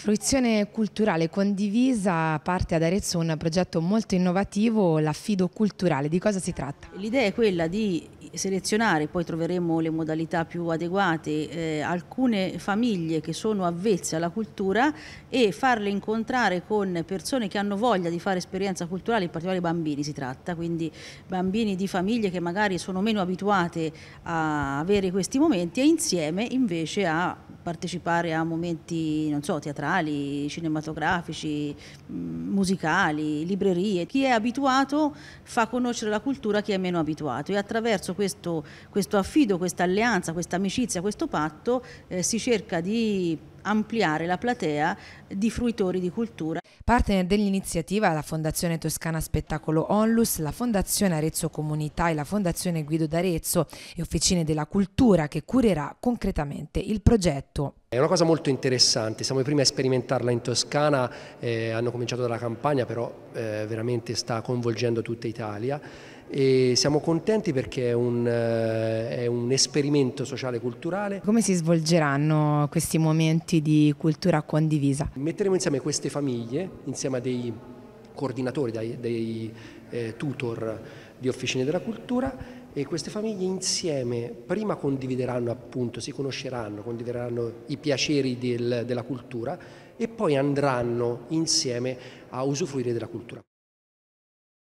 Fruizione culturale condivisa parte ad Arezzo un progetto molto innovativo, l'affido culturale. Di cosa si tratta? L'idea è quella di selezionare, poi troveremo le modalità più adeguate, eh, alcune famiglie che sono avvezze alla cultura e farle incontrare con persone che hanno voglia di fare esperienza culturale, in particolare bambini si tratta, quindi bambini di famiglie che magari sono meno abituate a avere questi momenti e insieme invece a partecipare a momenti, non so, teatrali, cinematografici, mm, musicali, librerie. Chi è abituato fa conoscere la cultura chi è meno abituato e attraverso questo, questo affido, questa alleanza, questa amicizia, questo patto eh, si cerca di ampliare la platea di fruitori di cultura. Partner dell'iniziativa la Fondazione Toscana Spettacolo Onlus, la Fondazione Arezzo Comunità e la Fondazione Guido d'Arezzo e Officine della Cultura che curerà concretamente il progetto. È una cosa molto interessante, siamo i primi a sperimentarla in Toscana, eh, hanno cominciato dalla campagna, però eh, veramente sta coinvolgendo tutta Italia e siamo contenti perché è un, eh, è un esperimento sociale e culturale. Come si svolgeranno questi momenti di cultura condivisa? Metteremo insieme queste famiglie, insieme a dei coordinatori, dai, dei eh, tutor di Officine della Cultura e queste famiglie insieme prima condivideranno appunto, si conosceranno, condivideranno i piaceri del, della cultura e poi andranno insieme a usufruire della cultura.